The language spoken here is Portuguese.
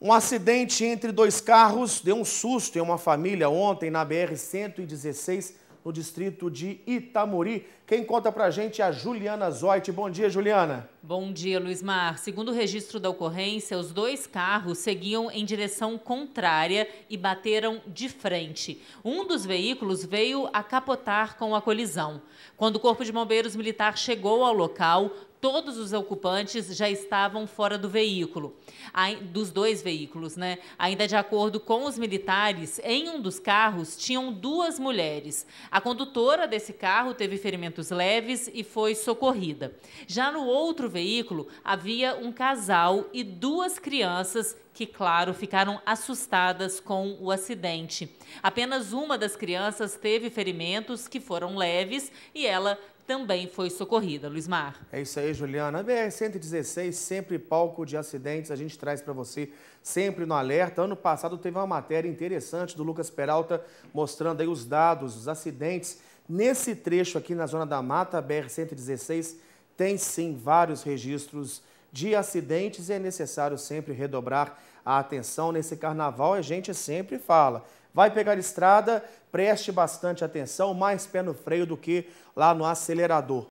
Um acidente entre dois carros deu um susto em uma família ontem na BR-116, no distrito de Itamuri. Quem conta pra gente é a Juliana Zoit. Bom dia, Juliana. Bom dia, Luiz Mar. Segundo o registro da ocorrência, os dois carros seguiam em direção contrária e bateram de frente. Um dos veículos veio a capotar com a colisão. Quando o Corpo de Bombeiros Militar chegou ao local, todos os ocupantes já estavam fora do veículo, dos dois veículos, né? Ainda de acordo com os militares, em um dos carros tinham duas mulheres. A condutora desse carro teve ferimentos leves e foi socorrida. Já no outro veículo havia um casal e duas crianças que, claro, ficaram assustadas com o acidente. Apenas uma das crianças teve ferimentos que foram leves e ela também foi socorrida. Luiz Mar. É isso aí, Juliana. BR-116, sempre palco de acidentes, a gente traz para você sempre no alerta. Ano passado teve uma matéria interessante do Lucas Peralta mostrando aí os dados, os acidentes. Nesse trecho aqui na Zona da Mata, a BR-116 tem sim vários registros de acidentes e é necessário sempre redobrar a atenção nesse carnaval. A gente sempre fala, Vai pegar estrada, preste bastante atenção, mais pé no freio do que lá no acelerador.